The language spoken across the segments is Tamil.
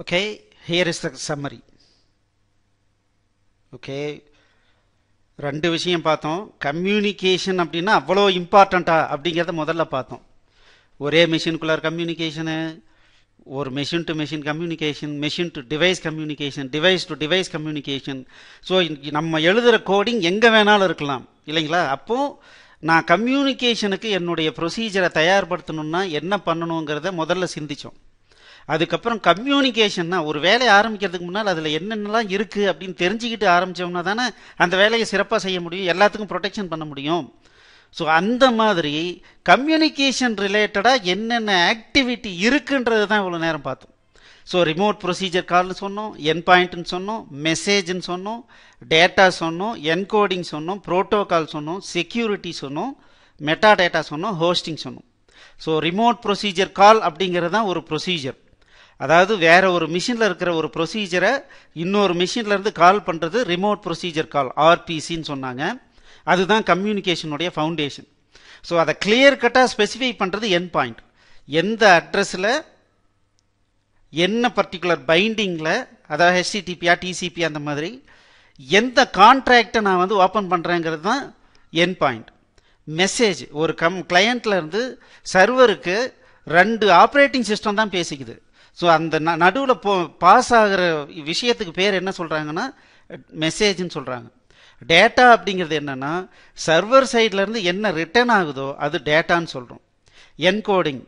Okay, here is the summary. Okay, ரெண்டு விஷயம் பார்த்தோம் கம்யூனிகேஷன் அப்படின்னா அவ்வளோ இம்பார்ட்டண்ட்டா அப்படிங்கிறத முதல்ல பார்த்தோம் ஒரே மிஷினுக்குள்ளார் கம்யூனிகேஷனு ஒரு machine to machine communication machine to device communication device to device communication so நம்ம எழுதுகிற கோடிங் எங்கே வேணாலும் இருக்கலாம் இல்லைங்களா அப்போது நான் கம்யூனிகேஷனுக்கு என்னுடைய ப்ரொசீஜரை தயார்படுத்தணும்னா என்ன பண்ணணுங்கிறத முதல்ல சிந்தித்தோம் அதுக்கப்புறம் கம்யூனிகேஷன்னா ஒரு வேலையை ஆரம்பிக்கிறதுக்கு முன்னால் அதில் என்னென்னலாம் இருக்குது அப்படின்னு தெரிஞ்சுக்கிட்டு ஆரம்பித்தோம்னா தானே அந்த வேலையை சிறப்பாக செய்ய முடியும் எல்லாத்துக்கும் ப்ரொடெக்ஷன் பண்ண முடியும் ஸோ அந்த மாதிரி கம்யூனிகேஷன் ரிலேட்டடாக என்னென்ன ஆக்டிவிட்டி இருக்குன்றது தான் இவ்வளோ நேரம் பார்த்தோம் ஸோ ரிமோட் ப்ரொசீஜர் கால்னு சொன்னோம் என் பாயிண்ட்டுன்னு சொன்னோம் மெசேஜ்னு சொன்னோம் டேட்டா சொன்னோம் என்கோடிங் சொன்னோம் ப்ரோட்டோகால் சொன்னோம் செக்யூரிட்டி சொன்னோம் மெட்டா டேட்டா சொன்னோம் ஹோஸ்டிங் சொன்னோம் ஸோ ரிமோட் ப்ரொசீஜர் கால் அப்படிங்கிறது தான் ஒரு ப்ரொசீஜர் அதாவது வேற ஒரு மிஷினில் இருக்கிற ஒரு ப்ரொசீஜரை இன்னொரு மிஷின்லேருந்து கால் பண்ணுறது ரிமோட் ப்ரொசீஜர் கால் ஆர்பிசின்னு சொன்னாங்க அதுதான் கம்யூனிகேஷனுடைய ஃபவுண்டேஷன் ஸோ அதை கிளியர் கட்டாக ஸ்பெசிஃபை பண்ணுறது என் பாயிண்ட் எந்த அட்ரஸில் என்ன பர்டிகுலர் பைண்டிங்கில் அதாவது ஹெச்டிடிபியா டிசிபி அந்த மாதிரி எந்த கான்ட்ராக்டை நான் வந்து ஓப்பன் பண்ணுறேங்கிறது தான் என் பாயிண்ட் மெசேஜ் ஒரு கம் கிளையண்ட்லேருந்து சர்வருக்கு ரெண்டு ஆப்ரேட்டிங் சிஸ்டம் தான் பேசிக்குது ஸோ அந்த ந நடுவில் போ பாஸ் ஆகிற விஷயத்துக்கு பேர் என்ன சொல்கிறாங்கன்னா மெசேஜ்னு சொல்கிறாங்க டேட்டா அப்படிங்கிறது என்னென்னா சர்வர் சைட்லேருந்து என்ன ரிட்டர்ன் ஆகுதோ அது டேட்டான்னு சொல்கிறோம் என்கோடிங்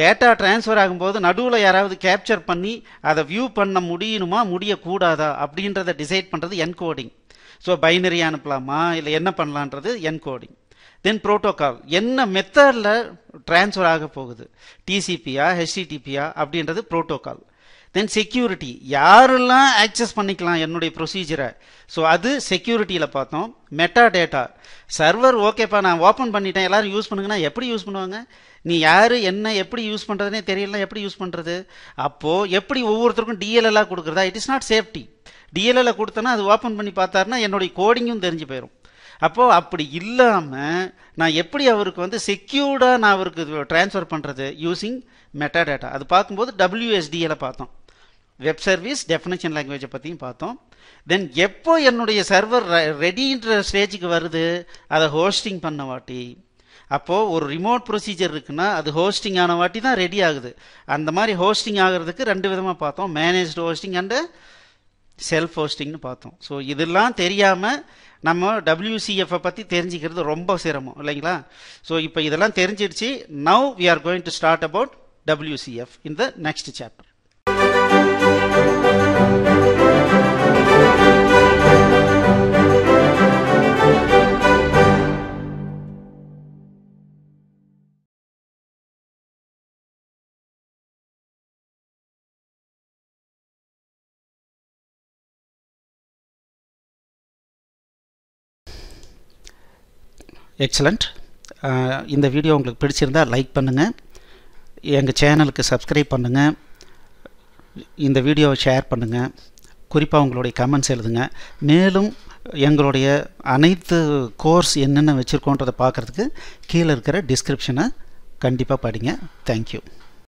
டேட்டா டிரான்ஸ்ஃபர் ஆகும்போது நடுவில் யாராவது கேப்சர் பண்ணி அதை வியூ பண்ண முடியணுமா முடியக்கூடாதா அப்படின்றத டிசைட் பண்ணுறது என்கோடிங் ஸோ பைனரி அனுப்பலாமா இல்லை என்ன பண்ணலான்றது என்கோடிங் தென் புரோட்டோகால் என்ன மெத்தடில் ட்ரான்ஸ்ஃபர் ஆக போகுது டிசிபியா ஹெச்டிடிபியா அப்படின்றது புரோட்டோகால் தென் செக்யூரிட்டி யாரெல்லாம் ஆக்சஸ் பண்ணிக்கலாம் என்னுடைய ப்ரொசீஜரை ஸோ அது செக்யூரிட்டியில் பார்த்தோம் மெட்டா டேட்டா சர்வர் ஓகேப்பா நான் ஓப்பன் பண்ணிட்டேன் எல்லோரும் யூஸ் பண்ணுங்கன்னா எப்படி யூஸ் பண்ணுவாங்க நீ யார் என்ன எப்படி யூஸ் பண்ணுறதுனே தெரியல எப்படி யூஸ் பண்ணுறது அப்போது எப்படி ஒவ்வொருத்தருக்கும் டிஎல்எல்லாக கொடுக்குறதா இட் இஸ் நாட் சேஃப்டி டிஎல்எல்ல கொடுத்தனா அது ஓப்பன் பண்ணி பார்த்தாருன்னா என்னுடைய கோடிங்கும் தெரிஞ்சு போயிடும் அப்போது அப்படி இல்லாமல் நான் எப்படி அவருக்கு வந்து செக்யூர்டாக நான் அவருக்கு ட்ரான்ஸ்ஃபர் பண்ணுறது யூஸிங் மெட்டா டேட்டா அது பார்க்கும்போது டபிள்யூஎஸ்டியில் பார்த்தோம் வெப் சர்வீஸ் டெஃபினேஷன் லாங்குவேஜை பற்றியும் பார்த்தோம் தென் எப்போ என்னுடைய சர்வர் ரெடின்ற ஸ்டேஜுக்கு வருது அதை ஹோஸ்டிங் பண்ண வாட்டி அப்போது ஒரு ரிமோட் ப்ரொசீஜர் இருக்குன்னா அது ஹோஸ்டிங் ஆன வாட்டி தான் ரெடி ஆகுது அந்த மாதிரி ஹோஸ்டிங் ஆகிறதுக்கு ரெண்டு விதமாக பார்த்தோம் மேனேஜ்டு ஹோஸ்டிங் அண்டு செல்ஃப் ஹோஸ்டிங்னு பார்த்தோம் ஸோ இதெல்லாம் தெரியாமல் நம்ம டபிள்யூசிஎஃப்பை பற்றி தெரிஞ்சுக்கிறது ரொம்ப சிரமம் இல்லைங்களா ஸோ இப்போ இதெல்லாம் தெரிஞ்சிடுச்சு now we are going to start about WCF in the next chapter excellent இந்த வீடியோ உங்களுக்கு பிடிச்சிருந்தால் லைக் பண்ணுங்கள் எங்கள் சேனலுக்கு சப்ஸ்கிரைப் பண்ணுங்கள் இந்த வீடியோவை ஷேர் பண்ணுங்கள் குறிப்பாக உங்களுடைய கமெண்ட்ஸ் எழுதுங்க மேலும் எங்களுடைய அனைத்து கோர்ஸ் என்னென்ன வச்சுருக்கோன்றதை பார்க்குறதுக்கு கீழே இருக்கிற டிஸ்கிரிப்ஷனை கண்டிப்பாக படிங்க தேங்க்யூ